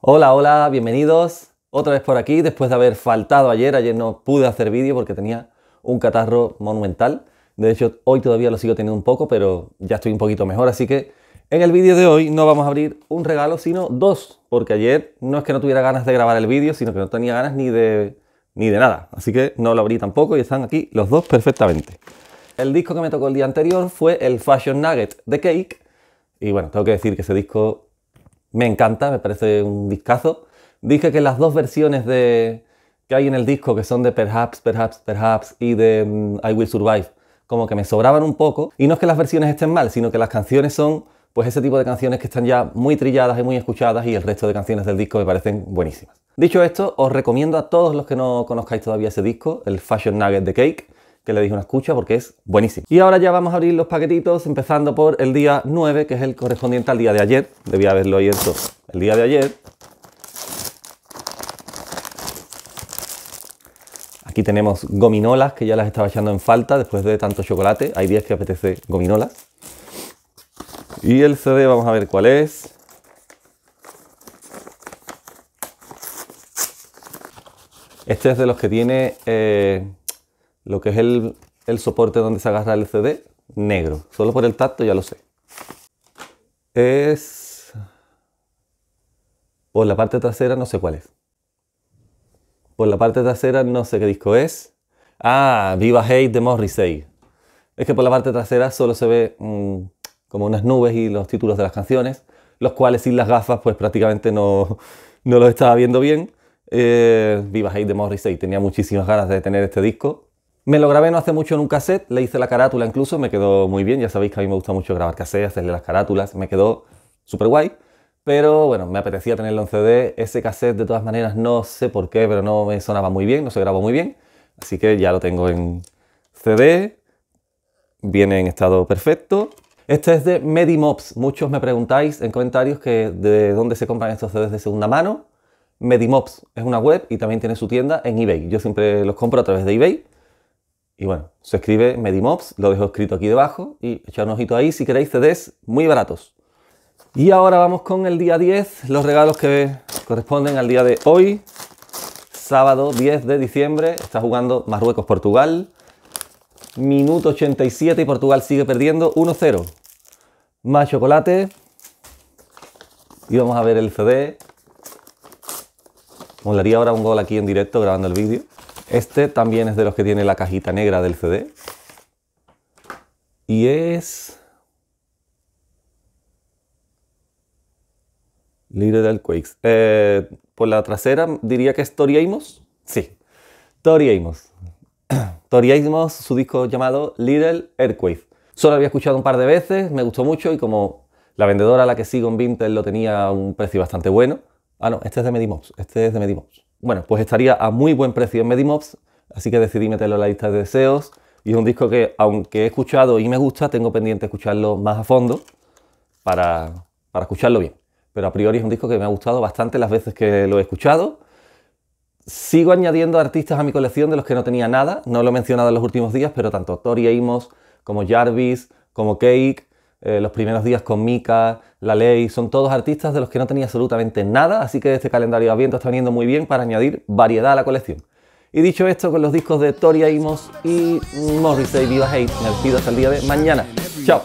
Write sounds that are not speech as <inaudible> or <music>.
Hola, hola, bienvenidos otra vez por aquí después de haber faltado ayer. Ayer no pude hacer vídeo porque tenía un catarro monumental. De hecho, hoy todavía lo sigo teniendo un poco, pero ya estoy un poquito mejor. Así que en el vídeo de hoy no vamos a abrir un regalo, sino dos. Porque ayer no es que no tuviera ganas de grabar el vídeo, sino que no tenía ganas ni de, ni de nada. Así que no lo abrí tampoco y están aquí los dos perfectamente. El disco que me tocó el día anterior fue el Fashion Nugget de Cake. Y bueno, tengo que decir que ese disco me encanta, me parece un discazo. Dije que las dos versiones de, que hay en el disco, que son de Perhaps, Perhaps, Perhaps y de mm, I Will Survive, como que me sobraban un poco. Y no es que las versiones estén mal, sino que las canciones son pues ese tipo de canciones que están ya muy trilladas y muy escuchadas y el resto de canciones del disco me parecen buenísimas. Dicho esto, os recomiendo a todos los que no conozcáis todavía ese disco, el Fashion Nugget de Cake, que le dije una escucha porque es buenísimo. Y ahora ya vamos a abrir los paquetitos, empezando por el día 9, que es el correspondiente al día de ayer. Debía haberlo abierto el día de ayer. Aquí tenemos gominolas, que ya las estaba echando en falta después de tanto chocolate. Hay días que apetece gominolas. Y el CD, vamos a ver cuál es. Este es de los que tiene eh, lo que es el, soporte donde se agarra el CD, negro. Solo por el tacto ya lo sé. Es... Por la parte trasera no sé cuál es. Por la parte trasera no sé qué disco es. Ah, Viva Hate de Morrissey. Es que por la parte trasera solo se ve mm, como unas nubes y los títulos de las canciones, los cuales sin las gafas pues prácticamente no, no los estaba viendo bien. Eh, Viva Hate de Morrissey. Tenía muchísimas ganas de tener este disco me lo grabé no hace mucho en un cassette, le hice la carátula incluso, me quedó muy bien, ya sabéis que a mí me gusta mucho grabar cassettes, hacerle las carátulas, me quedó súper guay. Pero bueno, me apetecía tenerlo en CD, ese cassette de todas maneras no sé por qué, pero no me sonaba muy bien, no se grabó muy bien. Así que ya lo tengo en CD, viene en estado perfecto. Este es de Medimops. Muchos me preguntáis en comentarios que de dónde se compran estos CDs de segunda mano. Medimops es una web y también tiene su tienda en eBay. Yo siempre los compro a través de eBay. Y bueno, se escribe Medimops, lo dejo escrito aquí debajo y echad un ojito ahí si queréis CDs muy baratos. Y ahora vamos con el día 10, los regalos que corresponden al día de hoy, sábado 10 de diciembre, está jugando Marruecos-Portugal, minuto 87 y Portugal sigue perdiendo 1-0. Más chocolate y vamos a ver el CD. Molaría ahora un gol aquí en directo grabando el vídeo. Este también es de los que tiene la cajita negra del CD. Y es... Little Earthquakes. Eh, por la trasera diría que es Tori Sí, <clears throat> Tori Amos. su disco llamado Little Earthquake. Solo había escuchado un par de veces, me gustó mucho y como la vendedora a la que sigo en Vinted lo tenía a un precio bastante bueno. Ah, no, este es de Medimops. Este es de Medimops bueno, pues estaría a muy buen precio en Medimobs, así que decidí meterlo en la lista de deseos. Y es un disco que, aunque he escuchado y me gusta, tengo pendiente escucharlo más a fondo para, escucharlo bien. Pero a priori es un disco que me ha gustado bastante las veces que lo he escuchado. Sigo añadiendo artistas a mi colección de los que no tenía nada, no lo he mencionado en los últimos días, pero tanto Tori Amos como Jarvis, como Cake, eh, los primeros días con Mika, la Ley, son todos artistas de los que no tenía absolutamente nada, así que este calendario de está viniendo muy bien para añadir variedad a la colección. Y dicho esto, con los discos de Tori Amos y Morrissey Viva Hate, me despido hasta el día de mañana. Chao.